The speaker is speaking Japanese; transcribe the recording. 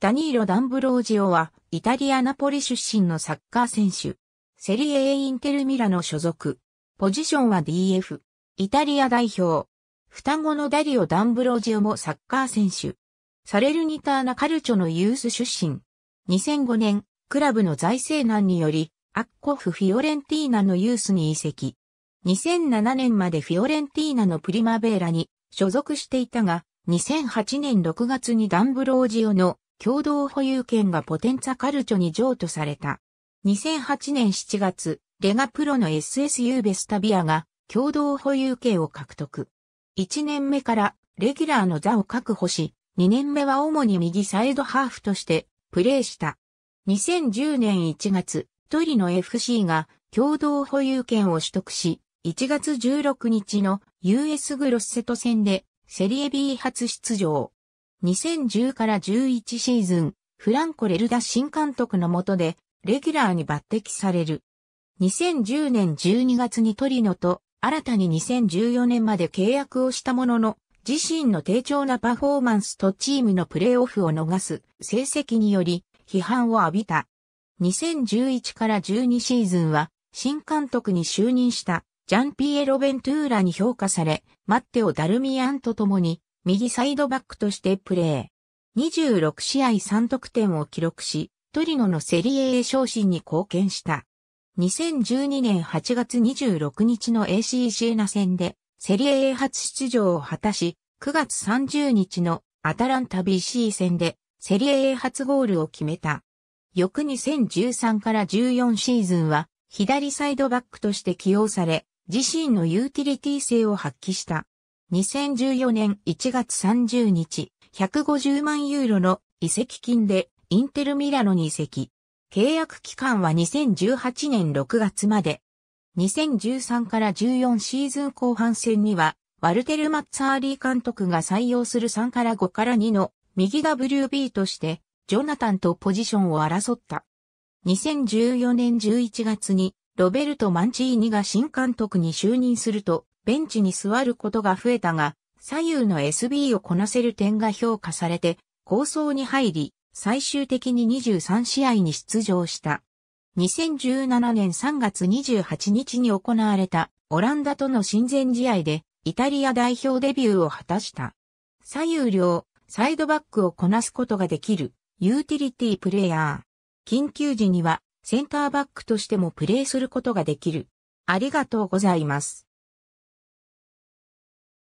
ダニーロ・ダンブロージオは、イタリア・ナポリ出身のサッカー選手。セリエインテルミラの所属。ポジションは DF。イタリア代表。双子のダリオ・ダンブロージオもサッカー選手。サレルニターナ・カルチョのユース出身。2005年、クラブの財政難により、アッコフ・フィオレンティーナのユースに移籍。2007年までフィオレンティーナのプリマベーラに所属していたが、2008年6月にダンブロージオの共同保有権がポテンツァカルチョに譲渡された。2008年7月、レガプロの SSU ベスタビアが共同保有権を獲得。1年目からレギュラーの座を確保し、2年目は主に右サイドハーフとしてプレーした。2010年1月、トリノ FC が共同保有権を取得し、1月16日の US グロッセト戦でセリエ B 初出場。2010から11シーズン、フランコ・レルダ新監督の下で、レギュラーに抜擢される。2010年12月にトリノと、新たに2014年まで契約をしたものの、自身の低調なパフォーマンスとチームのプレーオフを逃す成績により、批判を浴びた。2011から12シーズンは、新監督に就任した、ジャンピエロ・ベントゥーラに評価され、マッテオ・ダルミアンと共に、右サイドバックとしてプレー。26試合3得点を記録し、トリノのセリエ A 昇進に貢献した。2012年8月26日の AC シエナ戦で、セリエ A 初出場を果たし、9月30日のアタランタ BC 戦で、セリエ A 初ゴールを決めた。翌2013から14シーズンは、左サイドバックとして起用され、自身のユーティリティ性を発揮した。2014年1月30日、150万ユーロの移籍金でインテルミラノに移籍。契約期間は2018年6月まで。2013から14シーズン後半戦には、ワルテル・マッツァーリー監督が採用する3から5から2の右 WB として、ジョナタンとポジションを争った。2014年11月に、ロベルト・マンチーニが新監督に就任すると、ベンチに座ることが増えたが、左右の SB をこなせる点が評価されて、構想に入り、最終的に23試合に出場した。2017年3月28日に行われたオランダとの親善試合でイタリア代表デビューを果たした。左右両、サイドバックをこなすことができるユーティリティプレイヤー。緊急時にはセンターバックとしてもプレーすることができる。ありがとうございます。